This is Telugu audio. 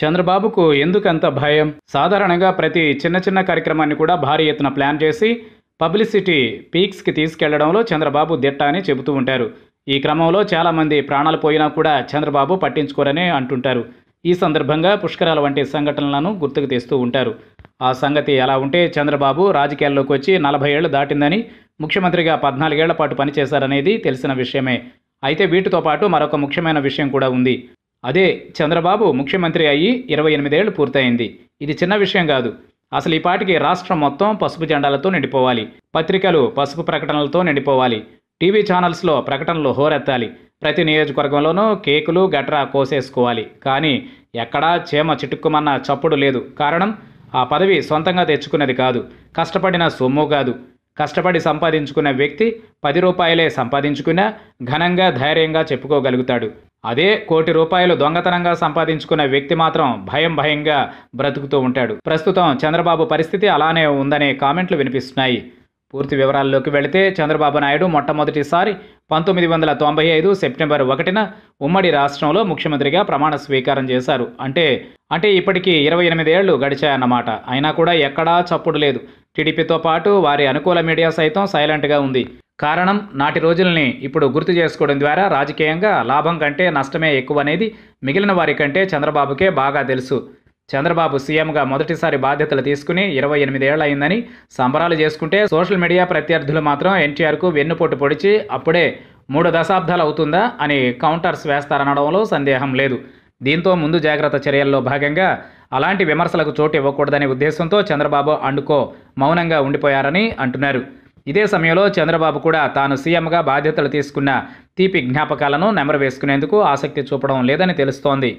చంద్రబాబుకు ఎందుకంత భయం సాధారణంగా ప్రతి చిన్న చిన్న కార్యక్రమాన్ని కూడా భారీ ఎత్తున ప్లాన్ చేసి పబ్లిసిటీ పీక్స్కి తీసుకెళ్లడంలో చంద్రబాబు దిట్ట అని చెబుతూ ఉంటారు ఈ క్రమంలో చాలామంది ప్రాణాలు పోయినా కూడా చంద్రబాబు పట్టించుకోరనే అంటుంటారు ఈ సందర్భంగా పుష్కరాల వంటి సంఘటనలను గుర్తుకు తెస్తూ ఉంటారు ఆ సంగతి ఎలా ఉంటే చంద్రబాబు రాజకీయాల్లోకి వచ్చి నలభై ఏళ్ళు దాటిందని ముఖ్యమంత్రిగా పద్నాలుగేళ్ల పాటు పనిచేశారనేది తెలిసిన విషయమే అయితే వీటితో పాటు మరొక ముఖ్యమైన విషయం కూడా ఉంది అదే చంద్రబాబు ముఖ్యమంత్రి అయ్యి ఇరవై ఎనిమిదేళ్లు పూర్తయింది ఇది చిన్న విషయం కాదు అసలు ఈ పాటికి రాష్ట్రం మొత్తం పసుపు జెండాలతో నిండిపోవాలి పత్రికలు పసుపు ప్రకటనలతో నిండిపోవాలి టీవీ ఛానల్స్లో ప్రకటనలు హోరెత్తాలి ప్రతి నియోజకవర్గంలోనూ కేకులు గట్రా కోసేసుకోవాలి కానీ ఎక్కడా చేమ చిటుక్కుమన్న చప్పుడు లేదు కారణం ఆ పదవి సొంతంగా తెచ్చుకున్నది కాదు కష్టపడిన సొమ్ము కాదు కష్టపడి సంపాదించుకున్న వ్యక్తి పది రూపాయలే సంపాదించుకున్నా ఘనంగా ధైర్యంగా చెప్పుకోగలుగుతాడు అదే కోటి రూపాయలు దొంగతనంగా సంపాదించుకున్న వ్యక్తి మాత్రం భయం భయంగా బ్రతుకుతూ ఉంటాడు ప్రస్తుతం చంద్రబాబు పరిస్థితి అలానే ఉందనే కామెంట్లు వినిపిస్తున్నాయి పూర్తి వివరాల్లోకి వెళితే చంద్రబాబు నాయుడు మొట్టమొదటిసారి పంతొమ్మిది వందల తొంభై ఐదు సెప్టెంబర్ ఒకటిన ఉమ్మడి రాష్ట్రంలో ముఖ్యమంత్రిగా ప్రమాణ స్వీకారం చేశారు అంటే అంటే ఇప్పటికీ ఇరవై ఎనిమిది ఏళ్లు గడిచాయన్నమాట అయినా కూడా ఎక్కడా చప్పుడు లేదు టీడీపీతో పాటు వారి అనుకూల మీడియా సైతం సైలెంట్గా ఉంది కారణం నాటి రోజుల్ని ఇప్పుడు గుర్తు చేసుకోవడం ద్వారా రాజకీయంగా లాభం కంటే నష్టమే ఎక్కువ అనేది మిగిలిన వారి కంటే చంద్రబాబుకే బాగా తెలుసు చంద్రబాబు సీఎంగా మొదటిసారి బాధ్యతలు తీసుకుని ఇరవై ఎనిమిదేళ్ల అయిందని సంబరాలు చేసుకుంటే సోషల్ మీడియా ప్రత్యర్థులు మాత్రం ఎన్టీఆర్కు వెన్నుపోటు పొడిచి అప్పుడే మూడు దశాబ్దాలు అవుతుందా అని కౌంటర్స్ వేస్తారనడంలో సందేహం లేదు దీంతో ముందు జాగ్రత్త చర్యల్లో భాగంగా అలాంటి విమర్శలకు చోటు ఇవ్వకూడదనే ఉద్దేశంతో చంద్రబాబు అండుకో మౌనంగా ఉండిపోయారని అంటున్నారు ఇదే సమయంలో చంద్రబాబు కూడా తాను సీఎంగా బాధ్యతలు తీసుకున్న తీపి జ్ఞాపకాలను నెమరు వేసుకునేందుకు ఆసక్తి చూపడం లేదని తెలుస్తోంది